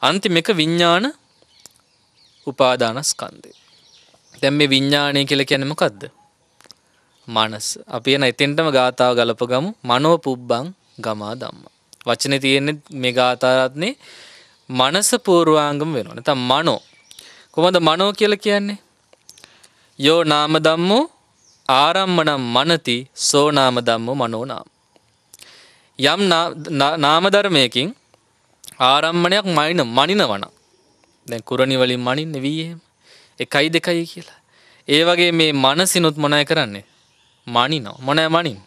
අන්තිම එක විඤ්ඥාන උපාදානස්කන්දය. දැම් මේ විඤ්ඥානය කියල කැනමකක්ද. මනස් අපි එන එතෙන්ටම ගාථාව ගලපගමු මනෝ පුබ්බං ගමා දම්ම. වචන තියෙන්නේ මේ ගාථාරත්නේ මනස පූර්වාංගම වෙනවන තම් මනෝ කොමද මනෝ කියල කියන්නේ. යෝ නාම දම්මෝ ආරම්මනම් මනති සෝනාම දම්ම මනෝනාම්. යම් නාමධර්මයකින් ආරම්මණයක් මයින මනිනවන දැ කුරණි වලින් මනින්න වීහම එකයි දෙකයි කියලා. ඒ වගේ මේ මනසිනුත් මොනය කරන්නේ මනිනෝ මොනෑ මනින්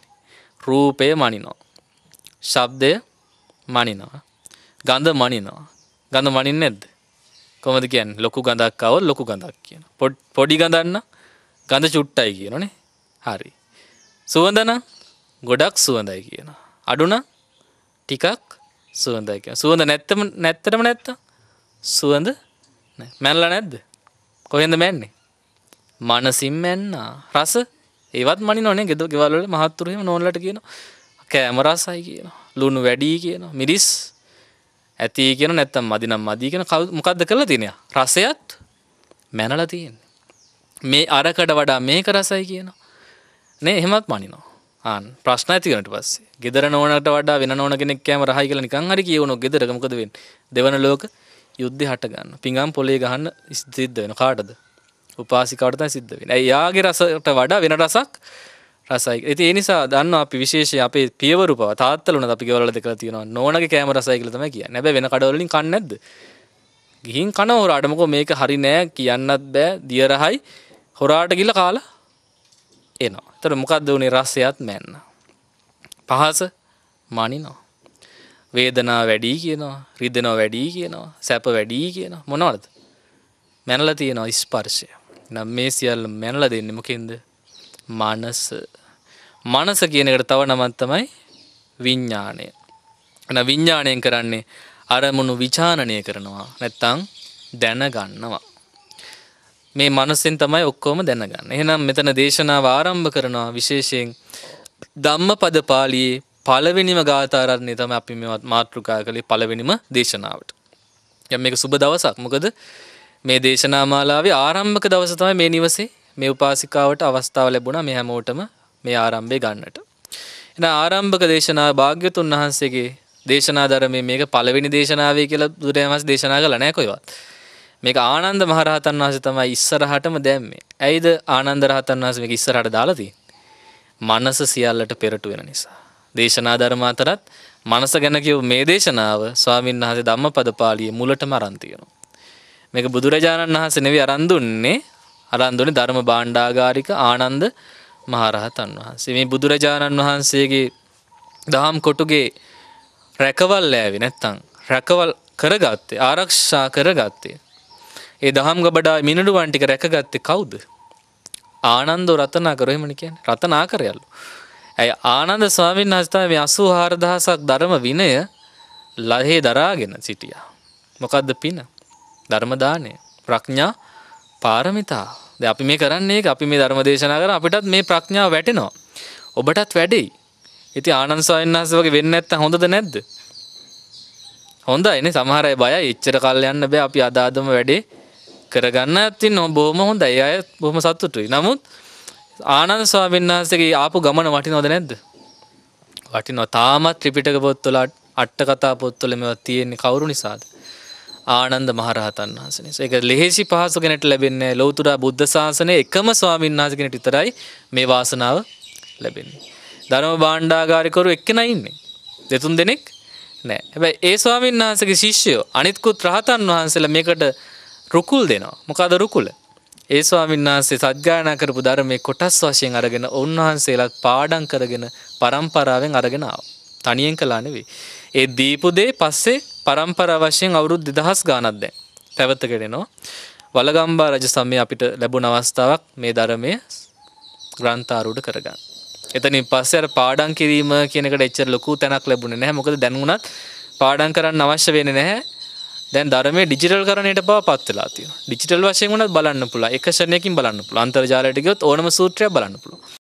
රූපය මනිනෝ. ශබ්දය මනිනවා. ගඳ මනිනවා. ගඳ මනින් නැද්ද කොමද කියන් ලොකු ගඳක්කව ලොකු ගඳක් කියන පොඩ් පොඩි ගඳන්න ගඳ චුට්ටයි කියනනේ හරි. සුවඳන ගොඩක් සුවඳයි කියන. අඩුන ටිකක් සුවඳයි කියලා. සුවඳ නැත්තම නැත්තටම නැත්තම් සුවඳ මැනලා නැද්ද? කොහෙන්ද මැන්නේ? මනසින් මැන්නා. රස ඒවත් මනිනව නේ ගෙදර ගෙවල් වල මහත්තුරු එහෙම නෝන්ලට කියනවා. කෑම රසයි කියනවා. ලුණු වැඩි කියනවා. මිරිස් ඇති කියන නැත්තම් මදි නම් මදි කියන මොකද්ද කරලා තියෙන්නේ? රසයත් මැනලා තියෙන්නේ. මේ අරකට වඩා මේක රසයි කියනවා. නේ එහෙමත් මනිනවා. ආන් ප්‍රශ්න ඇති වෙනට පස්සේ ගෙදර නෝනට වඩා වෙන නෝන කෙනෙක් කෑම රහයි කියලා නිකන් හරි කියවුණොත් ගෙදරක මොකද වෙන්නේ දෙවන ලෝක යුද්ධය හට ගන්න පිඟම් පොලේ ගහන්න සිද්ධ වෙන කාටද උපාසිකාවට තමයි සිද්ධ වෙන්නේ ඒ යාගේ රසට වඩා වෙන රසක් රසයි ඉතින් ඒ නිසා දන්නවා අපි විශේෂයෙන් අපේ පියවරු පව තාත්තලුණත් අපි ගෙවල් වල දෙකලා තියෙනවා නෝනගේ කෑම රසයි කියලා තමයි කියන්නේ හැබැයි වෙන කඩවල වලින් කන්නේ නැද්ද ගිහින් කන හොරාට මොකෝ මේක හරි නෑ කියන්නත් බෑ දිය රහයි හොරාට ගිහලා කාලා එනවා. එතකොට මොකද්ද උනේ රසයත් මැන්න. පහස මනිනවා. වේදනාව වැඩි කියනවා, රිදෙනවා වැඩි කියනවා, සැප වැඩි කියනවා. මොනවද? මැනලා තියෙනවා ස්පර්ශය. නම් මේ සියල්ල මැනලා දෙන්නේ මොකෙන්ද? මනස. මනස කියන එකට තව නමක් තමයි විඥාණය. එහෙනම් විඥාණයෙන් කරන්නේ අරමුණු විචාරණය කරනවා. නැත්තම් දැනගන්නවා. මේ මනසෙන් තමයි ඔක්කොම දැනගන්න. එහෙනම් මෙතන දේශනාව ආරම්භ කරනවා විශේෂයෙන් ධම්මපද පාළියේ පළවෙනිම ගාථාරත්නය තමයි අපි මේවත් මාතෘකා කළේ පළවෙනිම දේශනාවට. යම් මේක සුබ දවසක්. මොකද මේ දේශනා මාලාවේ ආරම්භක දවස තමයි මේ නිවසේ මේ උපාසිකාවට අවස්ථාව ලැබුණා මේ හැමෝටම මේ ආරම්භය ගන්නට. එන ආරම්භක දේශනා භාග්‍යතුන් වහන්සේගේ දේශනා ධර්මයේ මේක පළවෙනි දේශනාවේ කියලා බුදුරජාණන් වහන්සේ දේශනා කළා නෑ කොහෙවත්. මේක ආනන්ද මහරහතන් වහන්සේ තමයි ඉස්සරහටම දැම්මේ. ඇයිද ආනන්ද රහතන් වහන්සේ මේක ඉස්සරහට දාලා තියෙන්නේ? මනස සියල්ලට පෙරට වෙන නිසා. දේශනා ධර්ම අතරත් මනස ගැන කියව මේ දේශනාව ස්වාමීන් වහන්සේ ධම්මපද පාළියේ මුලටම අරන් තියෙනවා. මේක බුදුරජාණන් වහන්සේ නෙවෙයි අරන් දුන්නේ අරන් දුන්නේ ධර්ම භාණ්ඩාගාරික ආනන්ද මහරහතන් වහන්සේ මේ බුදුරජාණන් වහන්සේගේ දහම් කොටුගේ රැකවල් ලෑවේ නැත්තම් රැකවල් කරගත්තේ ආරක්ෂා කරගත්තේ ඒ දහම් ගබඩා මිනිඩුවන්ටික රැකගත්තේ කවුද ආනන්දෝ රතනාකරොහෙමන කියන රතනාකරයල්ලු ඇය ආනන්ද ස්වාමීන් හස්ථාව අසූ හාරදහසක් ධර්ම විනය ලහේ දරාගෙන සිටියා මොකක්ද පින ධර්මදානය ප්‍රඥා පාරමිතා ද අපි මේ කරන්නේ අපි මේ ධර්ම දේශනා කර අපිටත් මේ ප්‍රඥාව වැටෙනවා ඔබටත් වැඩෙයි ඉති ආනන් සවන්හස වගේ වෙන්න ඇත්ත හොඳද නැද්ද හොඳ එන සමහරයි බය ඉච්චර කල් යන්න බෑ අපි අදාදම වැඩේ කරගන්න ඇති නො බොහම හොඳයි අය බොහම සත්තුටුයි නමුත් ආනන්ද ස්වාමීන් වහන්සේගේ ආපු ගමන වටිනොද නැද්ද වටිනො තාමත් ත්‍රිපිටක පොත්වල අට්ට කතා පොත්වල මෙව තියෙන්නේ කවුරු නිසාද ආනන්ද මහරහතන් වහන්සනේ ඒක ලෙහෙසි පහසු කෙනෙට ලැබෙන්නේ ලෞතුරා බුද්ධ ශාසනය එකම ස්වාමීන් වහන්සේ කෙනෙට විතරයි මේ වාසනාව ලැබෙන්නේ ධර්ම භාණ්ඩාගාරිකවරු එක්කෙනයි ඉන්නේ දෙතුන් දෙනෙක් නෑ හැබැයි ඒ ස්වාමීන් වහන්සේගේ ශිෂ්‍යයෝ අනිත්කුත් රහතන් වහන්සේලා මේකට රුකුල් දෙනවා. මොකද රුකුල. ඒ ස්වාමීන් වහන්සේ සත්ගායනා කරපු ධර්මයේ කොටස් වශයෙන් අරගෙන උන්වහන්සේලා පාඩම් කරගෙන પરම්පරාවෙන් අරගෙන ආවා. තනියෙන් කළා නෙවෙයි. ඒ දීපු දේ පස්සේ પરම්පරා වශයෙන් අවුරුදු 2000 ගාණක් දැන් පැවතගෙන එනවා. වලගම්බා රජ සමයේ අපිට ලැබුණ අවස්ථාවක් මේ ධර්මය ග්‍රන්ථාරූඪ කරගන්න. එතනින් පස්සේ අර පාඩම් කිරීම කියන එකට එච්චර ලොකු තැනක් ලැබුණේ නැහැ. මොකද දැන් උනත් පාඩම් කරන්න අවශ්‍ය වෙන්නේ නැහැ. දැන් ධර්මය ඩිජිටල් කරනයට පව පත්වෙලා තියෙන ඩිජිටල් වශයෙන් වනත් බලන්න පුළ එකෂණයකින් බලන්න පුළ අන්තර්ජාලයට ගොත් ඕනම සූත්‍රය බලන්න පුළුව